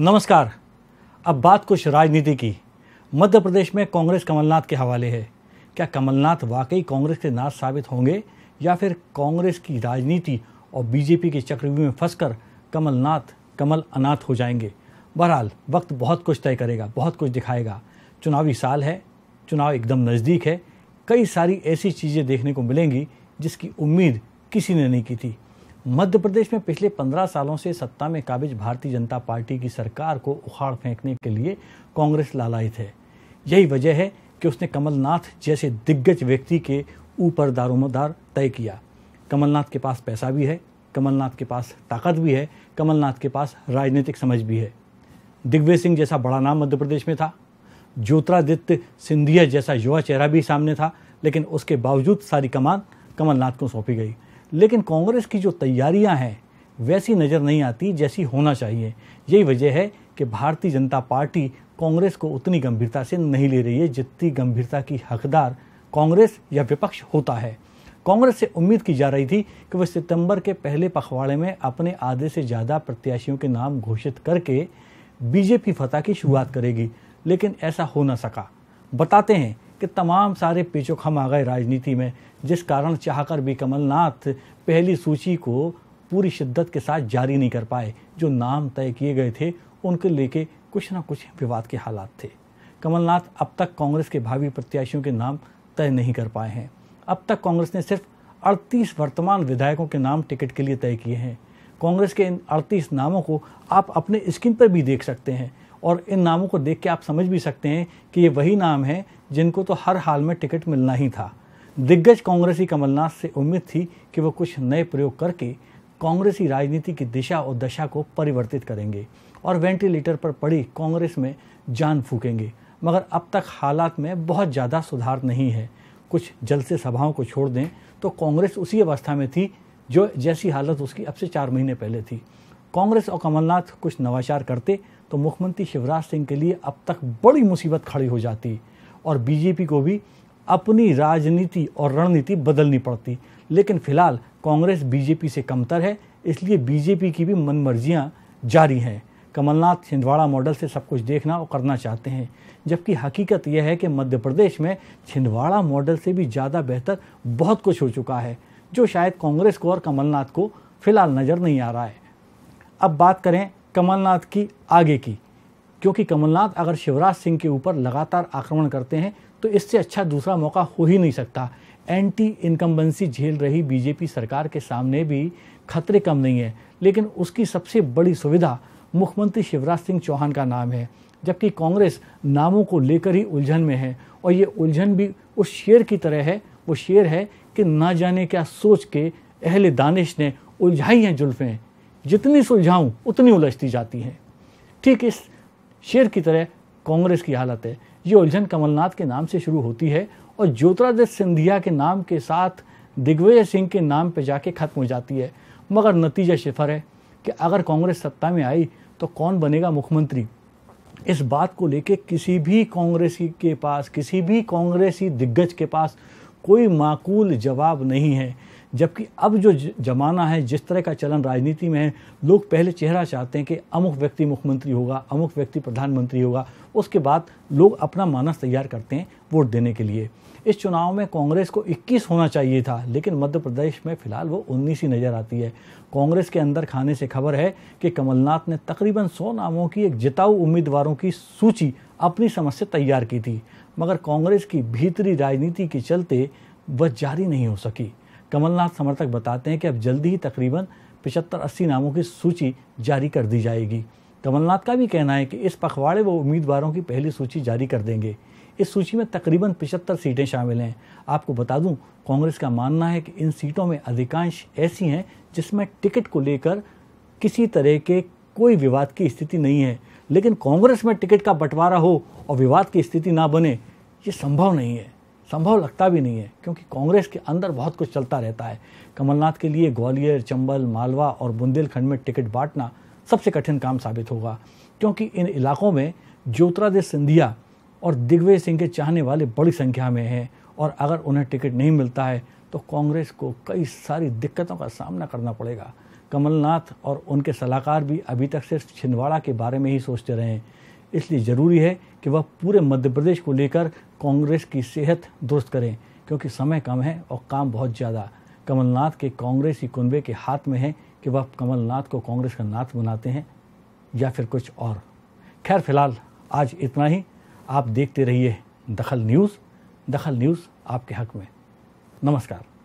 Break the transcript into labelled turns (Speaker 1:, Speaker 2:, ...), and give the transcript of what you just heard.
Speaker 1: नमस्कार अब बात कुछ राजनीति की मध्य प्रदेश में कांग्रेस कमलनाथ के हवाले है क्या कमलनाथ वाकई कांग्रेस के नाथ साबित होंगे या फिर कांग्रेस की राजनीति और बीजेपी के चक्रव्यूह में फंसकर कमलनाथ कमल अनाथ हो जाएंगे बहरहाल वक्त बहुत कुछ तय करेगा बहुत कुछ दिखाएगा चुनावी साल है चुनाव एकदम नज़दीक है कई सारी ऐसी चीज़ें देखने को मिलेंगी जिसकी उम्मीद किसी ने नहीं की थी मध्य प्रदेश में पिछले पंद्रह सालों से सत्ता में काबिज भारतीय जनता पार्टी की सरकार को उखाड़ फेंकने के लिए कांग्रेस लालायित है यही वजह है कि उसने कमलनाथ जैसे दिग्गज व्यक्ति के ऊपर दारोमदार तय किया कमलनाथ के पास पैसा भी है कमलनाथ के पास ताकत भी है कमलनाथ के पास राजनीतिक समझ भी है दिग्विजय सिंह जैसा बड़ा नाम मध्य प्रदेश में था ज्योतिरादित्य सिंधिया जैसा युवा चेहरा भी सामने था लेकिन उसके बावजूद सारी कमान कमलनाथ को सौंपी गई लेकिन कांग्रेस की जो तैयारियां हैं वैसी नज़र नहीं आती जैसी होना चाहिए यही वजह है कि भारतीय जनता पार्टी कांग्रेस को उतनी गंभीरता से नहीं ले रही है जितनी गंभीरता की हकदार कांग्रेस या विपक्ष होता है कांग्रेस से उम्मीद की जा रही थी कि वह सितंबर के पहले पखवाड़े में अपने आधे से ज़्यादा प्रत्याशियों के नाम घोषित करके बीजेपी फतह की शुरुआत करेगी लेकिन ऐसा हो ना सका बताते हैं कि तमाम सारे पेचो खम आ गए राजनीति में जिस कारण चाहकर भी कमलनाथ पहली सूची को पूरी शिद्दत के साथ जारी नहीं कर पाए जो नाम तय किए गए थे उनके लेके कुछ ना कुछ विवाद के हालात थे कमलनाथ अब तक कांग्रेस के भावी प्रत्याशियों के नाम तय नहीं कर पाए हैं अब तक कांग्रेस ने सिर्फ 38 वर्तमान विधायकों के नाम टिकट के लिए तय किए हैं कांग्रेस के इन 38 नामों को आप अपने स्क्रीन पर भी देख सकते हैं और इन नामों को देख के आप समझ भी सकते हैं कि ये वही नाम है जिनको तो हर हाल में टिकट मिलना ही था दिग्गज कांग्रेसी कमलनाथ से उम्मीद थी कि वो कुछ नए प्रयोग करके कांग्रेसी राजनीति की दिशा और दशा को परिवर्तित करेंगे और वेंटिलेटर पर पड़ी कांग्रेस में जान फूकेंगे मगर अब तक हालात में बहुत ज़्यादा सुधार नहीं है कुछ जलसे सभाओं को छोड़ दें तो कांग्रेस उसी अवस्था में थी जो जैसी हालत उसकी अब से चार महीने पहले थी कांग्रेस और कमलनाथ कुछ नवाचार करते तो मुख्यमंत्री शिवराज सिंह के लिए अब तक बड़ी मुसीबत खड़ी हो जाती और बीजेपी को भी अपनी राजनीति और रणनीति बदलनी पड़ती लेकिन फिलहाल कांग्रेस बीजेपी से कमतर है इसलिए बीजेपी की भी मनमर्जियाँ जारी हैं कमलनाथ छिंदवाड़ा मॉडल से सब कुछ देखना और करना चाहते हैं जबकि हकीकत यह है कि मध्य प्रदेश में छिंदवाड़ा मॉडल से भी ज़्यादा बेहतर बहुत कुछ हो चुका है जो शायद कांग्रेस को और कमलनाथ को फिलहाल नज़र नहीं आ रहा है अब बात करें कमलनाथ की आगे की क्योंकि कमलनाथ अगर शिवराज सिंह के ऊपर लगातार आक्रमण करते हैं तो इससे अच्छा दूसरा मौका हो ही नहीं सकता एंटी इनकम्बेंसी झेल रही बीजेपी सरकार के सामने भी खतरे कम नहीं है लेकिन उसकी सबसे बड़ी सुविधा मुख्यमंत्री शिवराज सिंह चौहान का नाम है जबकि कांग्रेस नामों को लेकर ही उलझन में है और ये उलझन भी उस शेर की तरह है वो शेर है कि ना जाने क्या सोच के अहले दानिश ने उलझाई हैं जुल्फ़ें जितनी सुलझाऊं उतनी उलझती जाती हैं ठीक इस शेर की तरह कांग्रेस की हालत है ये उलझन कमलनाथ के नाम से शुरू होती है और ज्योतिरादित्य सिंधिया के नाम के साथ दिग्विजय सिंह के नाम पर जाके खत्म हो जाती है मगर नतीजा शिफर है कि अगर कांग्रेस सत्ता में आई तो कौन बनेगा मुख्यमंत्री इस बात को लेके किसी भी कांग्रेसी के पास किसी भी कांग्रेसी दिग्गज के पास कोई माकूल जवाब नहीं है जबकि अब जो जमाना है जिस तरह का चलन राजनीति में है लोग पहले चेहरा चाहते हैं कि अमुक व्यक्ति मुख्यमंत्री होगा अमुक व्यक्ति प्रधानमंत्री होगा उसके बाद लोग अपना मानस तैयार करते हैं वोट देने के लिए इस चुनाव में कांग्रेस को 21 होना चाहिए था लेकिन मध्य प्रदेश में फिलहाल वो 19 ही नज़र आती है कांग्रेस के अंदर खाने से खबर है कि कमलनाथ ने तकरीबन 100 नामों की एक जिताऊ उम्मीदवारों की सूची अपनी समझ से तैयार की थी मगर कांग्रेस की भीतरी राजनीति के चलते वह जारी नहीं हो सकी कमलनाथ समर्थक बताते हैं कि अब जल्दी ही तकरीबन पिछहत्तर अस्सी नामों की सूची जारी कर दी जाएगी कमलनाथ का भी कहना है कि इस पखवाड़े वो उम्मीदवारों की पहली सूची जारी कर देंगे इस सूची में तकरीबन पिछहत्तर सीटें शामिल हैं आपको बता दूं कांग्रेस का मानना है कि इन सीटों में अधिकांश ऐसी हैं जिसमें टिकट को लेकर किसी तरह के कोई विवाद की स्थिति नहीं है लेकिन कांग्रेस में टिकट का बंटवारा हो और विवाद की स्थिति ना बने ये संभव नहीं है संभव लगता भी नहीं है क्योंकि कांग्रेस के अंदर बहुत कुछ चलता रहता है कमलनाथ के लिए ग्वालियर चंबल मालवा और बुंदेलखंड में टिकट बांटना सबसे कठिन काम साबित होगा क्योंकि इन इलाकों में ज्योतिरादित्य सिंधिया और दिग्विजय सिंह के चाहने वाले बड़ी संख्या में हैं और अगर उन्हें टिकट नहीं मिलता है तो कांग्रेस को कई सारी दिक्कतों का सामना करना पड़ेगा कमलनाथ और उनके सलाहकार भी अभी तक सिर्फ छिंदवाड़ा के बारे में ही सोचते रहे इसलिए ज़रूरी है कि वह पूरे मध्य प्रदेश को लेकर कांग्रेस की सेहत दुरुस्त करें क्योंकि समय कम है और काम बहुत ज़्यादा कमलनाथ के कांग्रेसी कुनबे के हाथ में है कि वह कमलनाथ को कांग्रेस का नाथ बनाते हैं या फिर कुछ और खैर फिलहाल आज इतना ही आप देखते रहिए दखल न्यूज़ दखल न्यूज़ आपके हक में नमस्कार